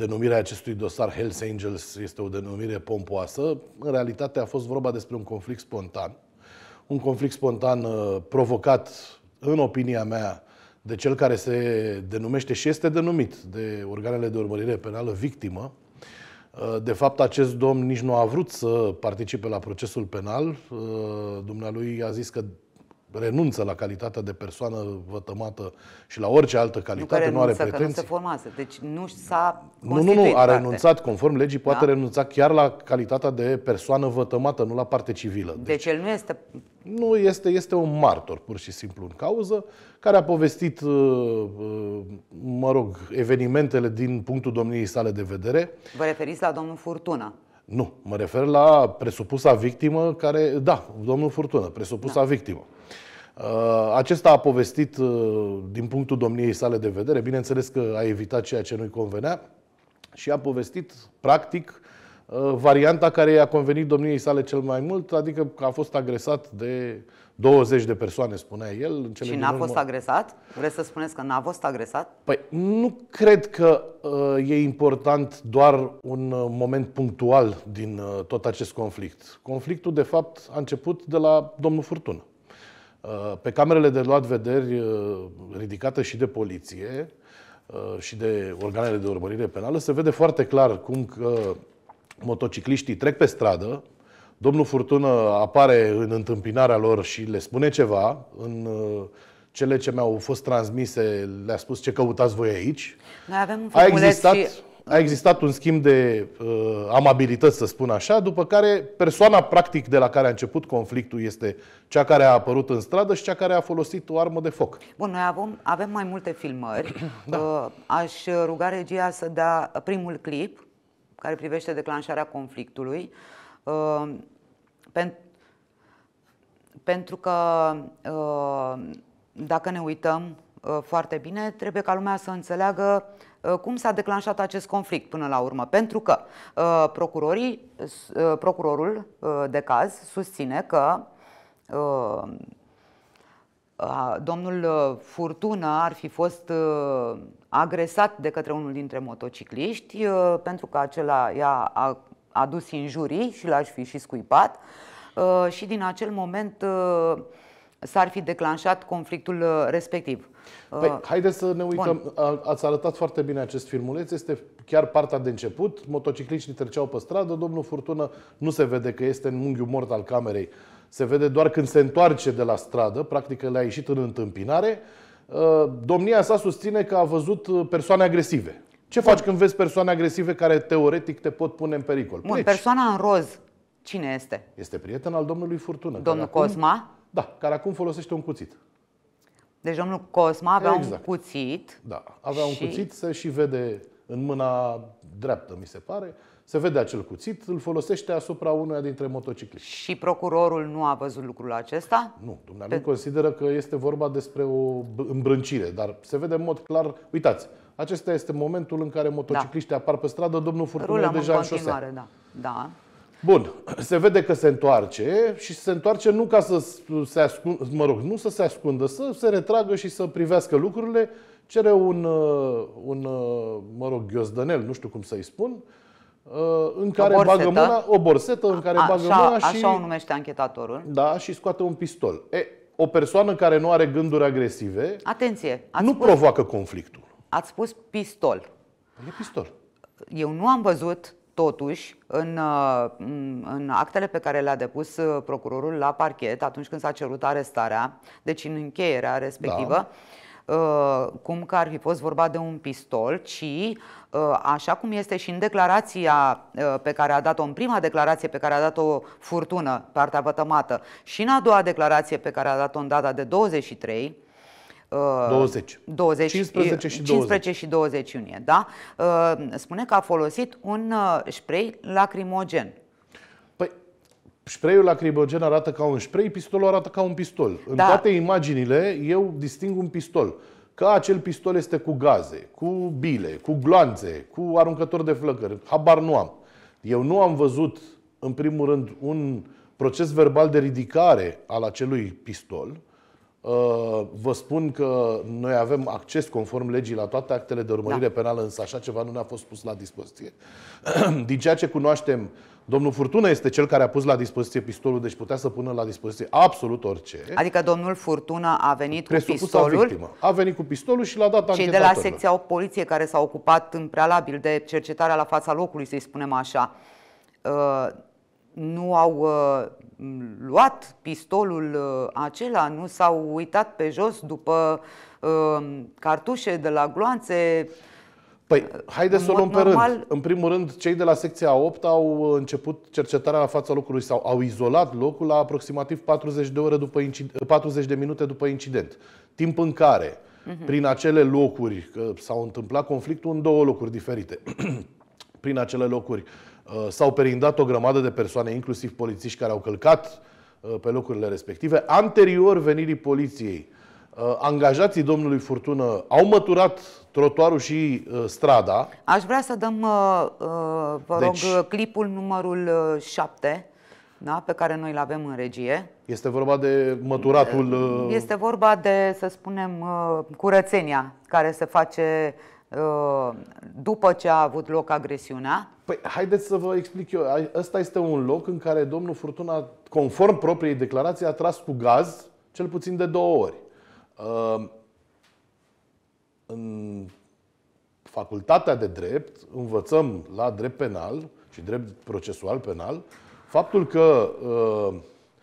denumirea acestui dosar Hells Angels este o denumire pompoasă. În realitate a fost vorba despre un conflict spontan. Un conflict spontan uh, provocat, în opinia mea, de cel care se denumește și este denumit de organele de urmărire penală victimă. Uh, de fapt, acest domn nici nu a vrut să participe la procesul penal. Uh, dumnealui a zis că renunță la calitatea de persoană vătămată și la orice altă calitate, nu, nu are pretenții. Că nu se Deci nu s-a Nu, nu, nu, a parte. renunțat conform legii, poate da? renunța chiar la calitatea de persoană vătămată, nu la parte civilă. Deci, deci el nu este... Nu, este, este un martor, pur și simplu, în cauză, care a povestit, uh, uh, mă rog, evenimentele din punctul domniei sale de vedere. Vă referiți la domnul Furtuna? Nu, mă refer la presupusa victimă care, da, domnul Furtună, presupusa da. victimă. Uh, acesta a povestit uh, din punctul domniei sale de vedere, bineînțeles că a evitat ceea ce nu-i convenea și a povestit practic Uh, varianta care i-a convenit domniei sale cel mai mult, adică că a fost agresat de 20 de persoane, spunea el. În cele și n-a fost urmă. agresat? Vreți să spuneți că n-a fost agresat? Păi nu cred că uh, e important doar un uh, moment punctual din uh, tot acest conflict. Conflictul, de fapt, a început de la domnul Furtună. Uh, pe camerele de luat vederi uh, ridicate și de poliție uh, și de organele de urmărire penală se vede foarte clar cum că motocicliștii trec pe stradă, domnul Furtună apare în întâmpinarea lor și le spune ceva, în uh, cele ce mi-au fost transmise le-a spus ce căutați voi aici. Noi avem a existat, și... a existat un schimb de uh, amabilități, să spun așa, după care persoana practic de la care a început conflictul este cea care a apărut în stradă și cea care a folosit o armă de foc. Bun, noi avem, avem mai multe filmări. da. uh, aș ruga regia să dea primul clip care privește declanșarea conflictului. Uh, pen, pentru că uh, dacă ne uităm uh, foarte bine, trebuie ca lumea să înțeleagă uh, cum s-a declanșat acest conflict până la urmă. Pentru că uh, procurorii, uh, procurorul de caz susține că domnul uh, Furtuna ar fi fost uh, agresat de către unul dintre motocicliști uh, pentru că acela i-a adus injurii și l-aș fi și scuipat și din acel moment s-ar fi declanșat conflictul respectiv. Păi, haideți să ne uităm. Bun. Ați arătat foarte bine acest filmuleț. Este chiar partea de început. Motocicliștii treceau pe stradă, domnul Furtună nu se vede că este în unghiul mort al camerei se vede doar când se întoarce de la stradă, practic le-a ieșit în întâmpinare, uh, domnia sa susține că a văzut uh, persoane agresive. Ce faci când vezi persoane agresive care teoretic te pot pune în pericol? Bun, persoana în roz, cine este? Este prieten al domnului Furtună. Domnul acum, Cosma? Da, care acum folosește un cuțit. Deci domnul Cosma avea exact. un cuțit. Da, avea și... un cuțit, se și vede în mâna dreaptă, mi se pare se vede acel cuțit, îl folosește asupra unuia dintre motocicliști. Și procurorul nu a văzut lucrul acesta? Nu, dumneavoastră Pe... consideră că este vorba despre o îmbrâncire, dar se vede în mod clar, uitați, acesta este momentul în care motocicliștii da. apar pe stradă, domnul Furtuna deja în șosea. Da. da. Bun, se vede că se întoarce și se întoarce nu ca să se ascundă, mă rog, nu să se ascundă, să se retragă și să privească lucrurile, cere un, uh, un uh, mă rog, ghiozdănel, nu știu cum să-i spun, Uh, în care o bagă mâna, o borsetă în care a, bagă așa, mâna și... Așa o numește anchetatorul. Da, și scoate un pistol. E, o persoană care nu are gânduri agresive Atenție, nu spus, provoacă conflictul. Ați spus pistol. E pistol. Eu nu am văzut, totuși, în, uh, în actele pe care le-a depus uh, procurorul la parchet atunci când s-a cerut arestarea, deci în încheierea respectivă, da Uh, cum că ar fi fost vorba de un pistol, ci uh, așa cum este și în declarația uh, pe care a dat-o, în prima declarație pe care a dat-o Furtună, partea vătămată, și în a doua declarație pe care a dat-o în data de 23, 20. 20 15 și 20, 15 și 20 iunie, da? Spune că a folosit un spray lacrimogen Spreiul lacrimogen arată ca un spray, pistolul arată ca un pistol. Da. În toate imaginile eu disting un pistol. Că acel pistol este cu gaze, cu bile, cu gloanțe, cu aruncători de flăcări. Habar nu am. Eu nu am văzut, în primul rând, un proces verbal de ridicare al acelui pistol. Uh, vă spun că noi avem acces conform legii la toate actele de urmărire da. penală, însă așa ceva nu ne-a fost pus la dispoziție. Din ceea ce cunoaștem, Domnul Furtună este cel care a pus la dispoziție pistolul, deci putea să pună la dispoziție absolut orice. Adică domnul Furtună a venit cu pistolul? Victimă. A venit cu pistolul și l-a dat Cei de la secția o poliție care s-a ocupat în prealabil de cercetarea la fața locului, să-i spunem așa, uh, nu au uh, luat pistolul uh, acela, nu s-au uitat pe jos după cartușe de la gloanțe, Păi, haideți să o luăm pe normal... rând. În primul rând, cei de la secția 8 au început cercetarea la fața locului sau au izolat locul la aproximativ 40 de, ore după incident, 40 de minute după incident. Timp în care, uh-huh. prin acele locuri, că s-au întâmplat conflictul în două locuri diferite, prin acele locuri uh, s-au perindat o grămadă de persoane, inclusiv polițiști care au călcat uh, pe locurile respective, anterior venirii poliției Uh, angajații domnului Furtună au măturat trotuarul și uh, strada. Aș vrea să dăm, uh, uh vă deci, rog, clipul numărul 7, uh, da, pe care noi îl avem în regie. Este vorba de măturatul... Uh... Este vorba de, să spunem, uh, curățenia care se face după ce a avut loc agresiunea. Păi, haideți să vă explic eu. Ăsta este un loc în care domnul Furtuna, conform propriei declarații, a tras cu gaz cel puțin de două ori. În facultatea de drept învățăm la drept penal și drept procesual penal faptul că uh,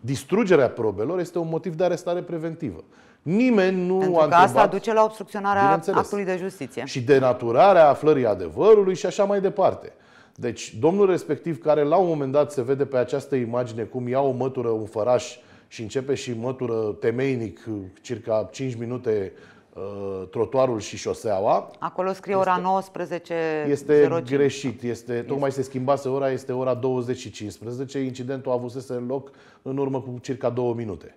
distrugerea probelor este un motiv de arestare preventivă. Nimeni nu Pentru că a întrebat, asta duce la obstrucționarea actului de justiție. Și denaturarea aflării adevărului și așa mai departe. Deci, domnul respectiv, care la un moment dat se vede pe această imagine cum ia o mătură un făraș și începe și mătură temeinic uh, circa 5 minute uh, trotuarul și șoseaua. Acolo scrie este, ora 19. Este 05. greșit. Este, tocmai este. se schimbase ora, este ora 20 și 15. Incidentul avusese loc în urmă cu circa două minute.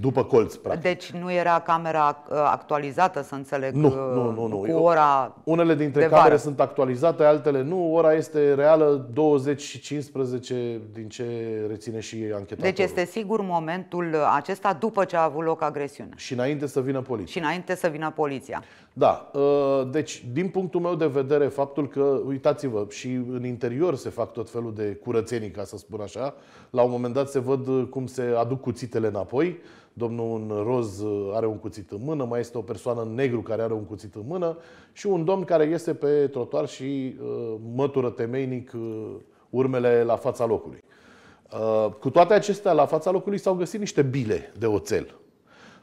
După colț, practic. Deci nu era camera uh, actualizată, să înțeleg, nu, uh, nu, nu, nu. cu ora Unele dintre de camere vară. sunt actualizate, altele nu. Ora este reală 20 și 15 din ce reține și anchetatorul. Deci este sigur momentul acesta după ce a avut loc agresiunea. Și înainte să vină poliția. Și înainte să vină poliția. Da, ă, deci din punctul meu de vedere faptul că, uitați-vă, și în interior se fac tot felul de curățenii, ca să spun așa, la un moment dat se văd ă, cum se aduc cuțitele înapoi, domnul în roz ă, are un cuțit în mână, mai este o persoană în negru care are un cuțit în mână și un domn care iese pe trotuar și mătură temeinic urmele la fața locului. Cu toate acestea, la fața locului s-au găsit niște bile de oțel.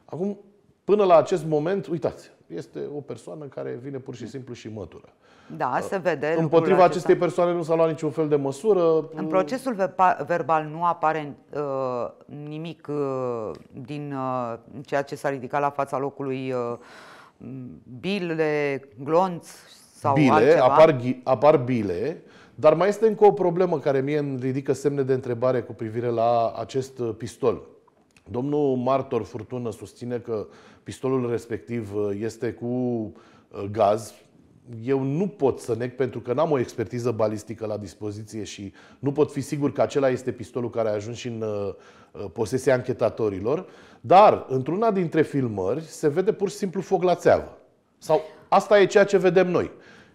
Acum, până la acest moment, uitați, este o persoană care vine pur și mm. simplu și mătură. Da, uh, se vede. Împotriva acestei persoane nu s-a luat niciun fel de măsură. În procesul verbal nu apare uh, nimic uh, din uh, ceea ce s-a ridicat la fața locului uh, bile, glonț sau bile, altceva? Apar, apar bile, dar mai este încă o problemă care mie îmi ridică semne de întrebare cu privire la acest pistol. Domnul martor Furtună susține că pistolul respectiv uh, este cu uh, gaz. Eu nu pot să neg pentru că n-am o expertiză balistică la dispoziție și nu pot fi sigur că acela este pistolul care a ajuns și în uh, posesia anchetatorilor, dar într-una dintre filmări se vede pur și simplu foc la țeavă. Sau asta e ceea ce vedem noi.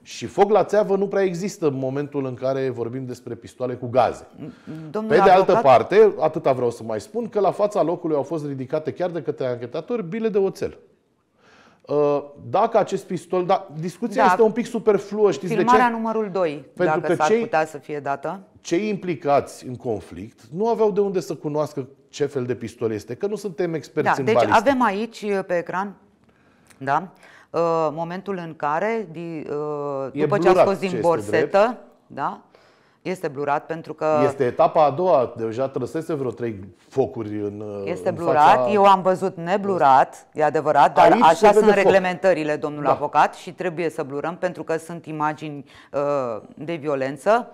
Și foc la țeavă nu prea există în momentul în care vorbim despre pistoale cu gaze. Domnul Pe de avocat... altă parte, atâta vreau să mai spun, că la fața locului au fost ridicate chiar de către anchetatori bile de oțel. Uh, dacă acest pistol... Da, discuția da, este un pic superfluă, știți filmarea de ce? numărul 2, Pentru dacă că s-ar cei, putea să fie dată. Cei implicați în conflict nu aveau de unde să cunoască ce fel de pistol este, că nu suntem experți da, în deci balistic. avem aici pe ecran da, Uh, momentul în care, uh, după ce a scos din borsetă, da? Este blurat pentru că... Este etapa a doua, deja trăsese vreo trei focuri în uh, Este blurat, în fața... eu am văzut neblurat, e adevărat, dar Aici așa sunt reglementările, foc. domnul da. avocat, și trebuie să blurăm pentru că sunt imagini de violență,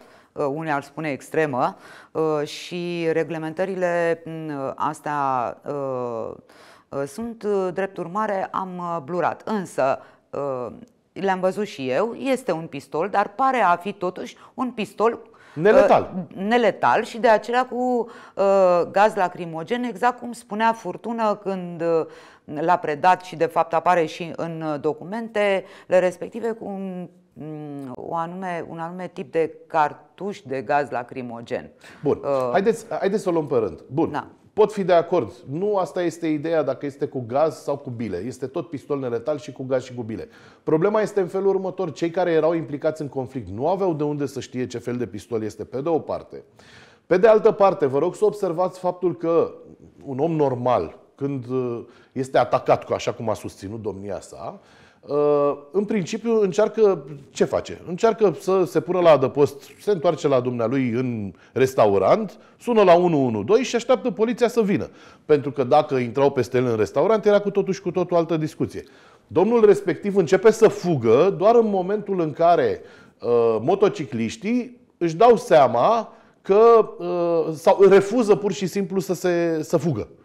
unii ar spune extremă, și reglementările mm, astea... Uh, sunt, uh, drept urmare, am uh, blurat. Însă, le-am văzut și eu, este un pistol, dar pare a fi totuși un pistol Neletal. neletal și de aceea cu uh, gaz lacrimogen, exact cum spunea Furtună când l-a predat și de fapt apare și în documentele respective cu un, mm, o anume, un anume tip de cartuș de gaz lacrimogen. Bun, uh, haideți, haideți să o luăm pe rând. Bun, da. Pot fi de acord. Nu asta este ideea dacă este cu gaz sau cu bile. Este tot pistol neletal și cu gaz și cu bile. Problema este în felul următor. Cei care erau implicați în conflict nu aveau de unde să știe ce fel de pistol este pe de o parte. Pe de altă parte, vă rog să observați faptul că un om normal, când uh, este atacat cu așa cum a susținut domnia sa, în principiu încearcă, ce face? Încearcă să se pună la adăpost, se întoarce la dumnealui în restaurant, sună la 112 și așteaptă poliția să vină. Pentru că dacă intrau peste el în restaurant, era cu totul și cu totul altă discuție. Domnul respectiv începe să fugă doar în momentul în care uh, motocicliștii își dau seama că uh, sau refuză pur și simplu să, se, să fugă. Uh,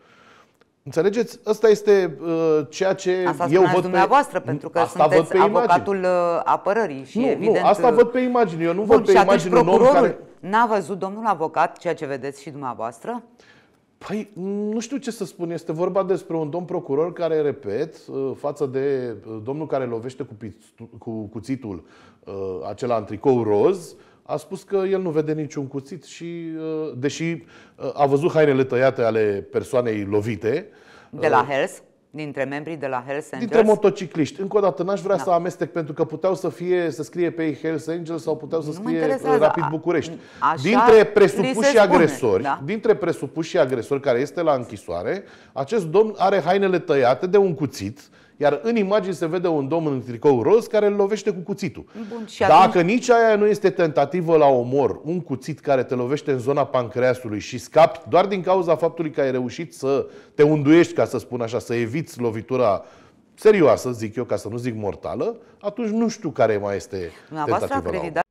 Înțelegeți? Asta este uh, ceea ce asta eu văd dumneavoastră, pe... pentru că asta sunteți văd pe avocatul imagine. Uh, apărării și nu, evident... Nu, asta uh, văd pe imagine. Eu nu Bun, văd pe imagine un om care... n-a văzut domnul avocat ceea ce vedeți și dumneavoastră? Păi, nu știu ce să spun. Este vorba despre un domn procuror care, repet, uh, față de domnul care lovește cu, cu cuțitul acela în tricou roz, uh, a spus că el nu vede niciun cuțit și, uh, deși uh, a văzut hainele tăiate ale persoanei lovite. De la uh, Hells? Dintre membrii de la Hells Angels? Dintre motocicliști. Încă o dată, n-aș vrea da. să amestec pentru că puteau să fie să scrie pe ei Hells Angels sau puteau să scrie Rapid București. Așa dintre presupuși agresori, da? dintre presupuși agresori care este la închisoare, acest domn are hainele tăiate de un cuțit iar în imagine se vede un domn în tricou roz care îl lovește cu cuțitul. Bun, și Dacă atunci... nici aia nu este tentativă la omor, un cuțit care te lovește în zona pancreasului și scapi doar din cauza faptului că ai reușit să te unduiești, ca să spun așa, să eviți lovitura serioasă, zic eu, ca să nu zic mortală, atunci nu știu care mai este tentativă la omor.